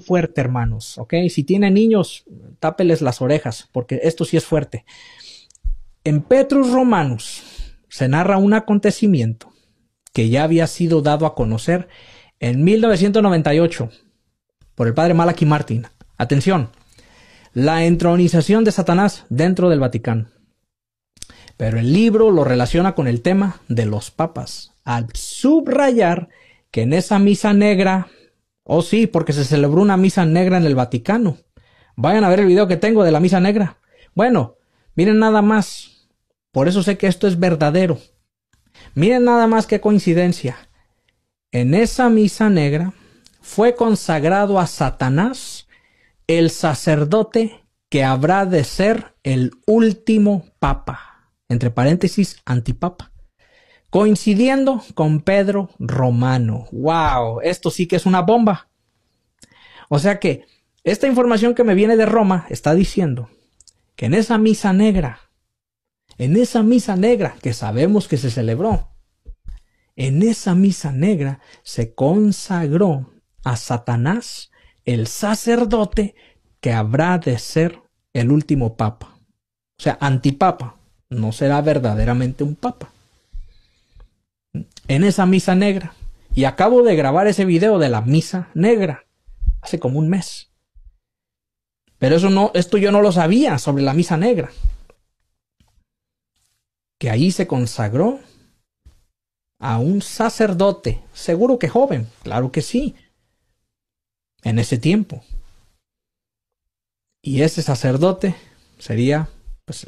fuerte, hermanos, ¿ok? Si tiene niños, tápeles las orejas, porque esto sí es fuerte. En Petrus Romanus se narra un acontecimiento que ya había sido dado a conocer en 1998 por el padre Malachi Martin. Atención, la entronización de Satanás dentro del Vaticano. Pero el libro lo relaciona con el tema de los papas, al subrayar que en esa misa negra Oh, sí, porque se celebró una misa negra en el Vaticano. Vayan a ver el video que tengo de la misa negra. Bueno, miren nada más. Por eso sé que esto es verdadero. Miren nada más qué coincidencia. En esa misa negra fue consagrado a Satanás el sacerdote que habrá de ser el último papa, entre paréntesis, antipapa, coincidiendo con Pedro Romano. ¡Wow! Esto sí que es una bomba. O sea que esta información que me viene de Roma está diciendo que en esa misa negra, en esa misa negra que sabemos que se celebró, en esa misa negra se consagró a Satanás, el sacerdote que habrá de ser el último papa. O sea, antipapa. No será verdaderamente un papa. En esa misa negra. Y acabo de grabar ese video de la misa negra hace como un mes. Pero eso no, esto yo no lo sabía sobre la misa negra. Que ahí se consagró a un sacerdote, seguro que joven, claro que sí, en ese tiempo. Y ese sacerdote sería pues,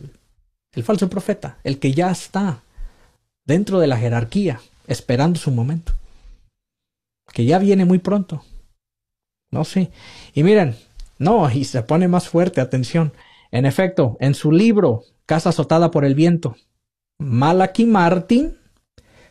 el falso profeta, el que ya está dentro de la jerarquía, esperando su momento, que ya viene muy pronto. No sí. Y miren, no, y se pone más fuerte, atención. En efecto, en su libro, Casa azotada por el viento, Malachi Martin,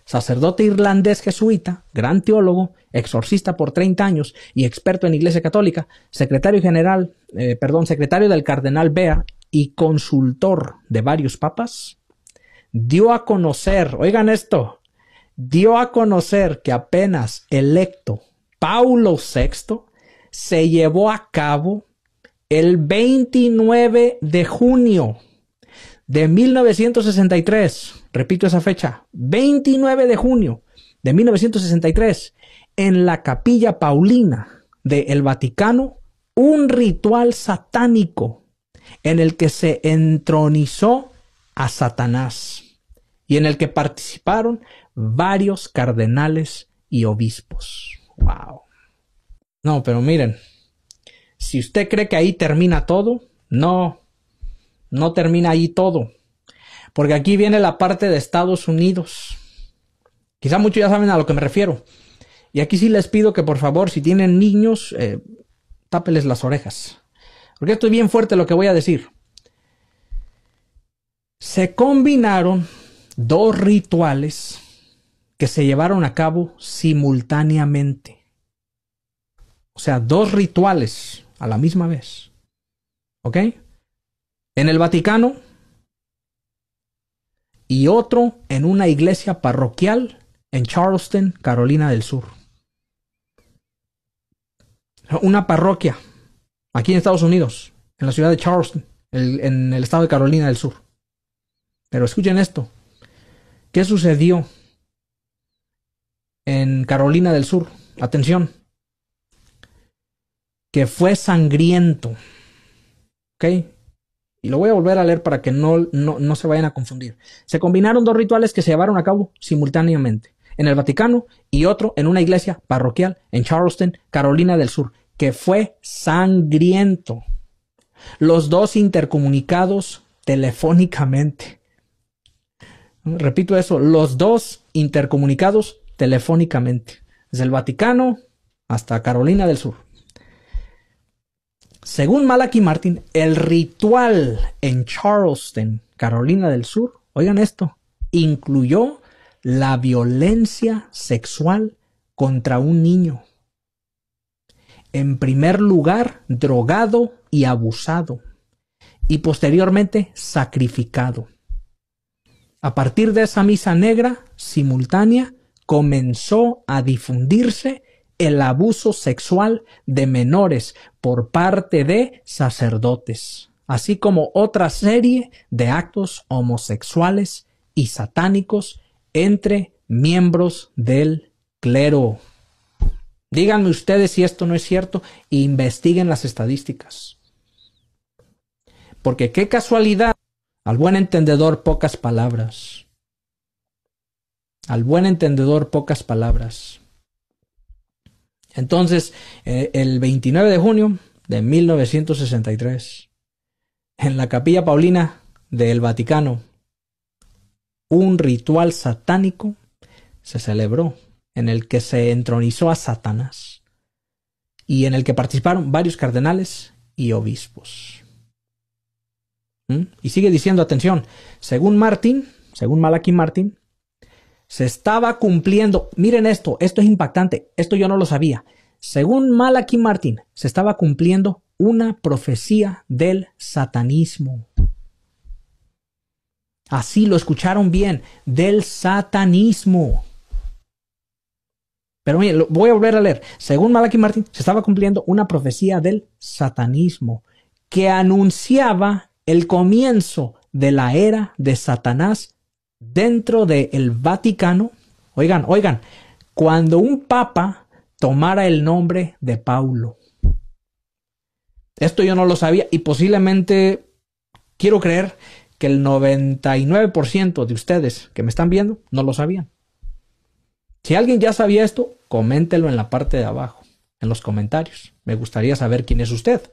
sacerdote irlandés jesuita, gran teólogo, exorcista por 30 años y experto en Iglesia Católica, secretario general, eh, perdón, secretario del cardenal Bea y consultor de varios papas, dio a conocer, oigan esto, dio a conocer que apenas electo Paulo VI, se llevó a cabo el 29 de junio de 1963. Repito esa fecha, 29 de junio de 1963, en la capilla Paulina del el Vaticano, un ritual satánico en el que se entronizó a Satanás y en el que participaron varios cardenales y obispos. ¡Wow! No, pero miren, si usted cree que ahí termina todo, no, no termina ahí todo. Porque aquí viene la parte de Estados Unidos. Quizá muchos ya saben a lo que me refiero. Y aquí sí les pido que por favor, si tienen niños, eh, tápeles las orejas. Porque estoy bien fuerte lo que voy a decir. Se combinaron dos rituales que se llevaron a cabo simultáneamente. O sea, dos rituales a la misma vez. ¿Ok? En el Vaticano y otro en una iglesia parroquial en Charleston, Carolina del Sur. Una parroquia aquí en Estados Unidos, en la ciudad de Charleston, en el estado de Carolina del Sur. Pero escuchen esto. ¿Qué sucedió en Carolina del Sur? Atención que fue sangriento. ¿Ok? Y lo voy a volver a leer para que no, no, no, se vayan a confundir. Se combinaron dos rituales que se llevaron a cabo simultáneamente, en el Vaticano y otro en una iglesia parroquial en Charleston, Carolina del Sur, que fue sangriento. Los dos intercomunicados telefónicamente. Repito eso, los dos intercomunicados telefónicamente, desde el Vaticano hasta Carolina del Sur. Según Malachi Martin, el ritual en Charleston, Carolina del Sur, oigan esto, incluyó la violencia sexual contra un niño. En primer lugar, drogado y abusado. Y posteriormente, sacrificado. A partir de esa misa negra simultánea, comenzó a difundirse el abuso sexual de menores por parte de sacerdotes, así como otra serie de actos homosexuales y satánicos entre miembros del clero. Díganme ustedes si esto no es cierto e investiguen las estadísticas. Porque qué casualidad, al buen entendedor pocas palabras. Al buen entendedor pocas palabras. Entonces, eh, el 29 de junio de 1963, en la capilla Paulina del Vaticano, un ritual satánico se celebró en el que se entronizó a Satanás y en el que participaron varios cardenales y obispos. ¿Mm? Y sigue diciendo, atención, según Martín, según Malachi Martín, se estaba cumpliendo, miren esto, esto es impactante, esto yo no lo sabía. Según Malachi Martín, se estaba cumpliendo una profecía del satanismo. Así lo escucharon bien, del satanismo. Pero miren, lo voy a volver a leer. Según Malachi Martín, se estaba cumpliendo una profecía del satanismo que anunciaba el comienzo de la era de Satanás dentro del Vaticano, oigan, oigan, cuando un papa tomara el nombre de Paulo. Esto yo no lo sabía y posiblemente quiero creer que el 99% de ustedes que me están viendo no lo sabían. Si alguien ya sabía esto, coméntelo en la parte de abajo, en los comentarios. Me gustaría saber quién es usted.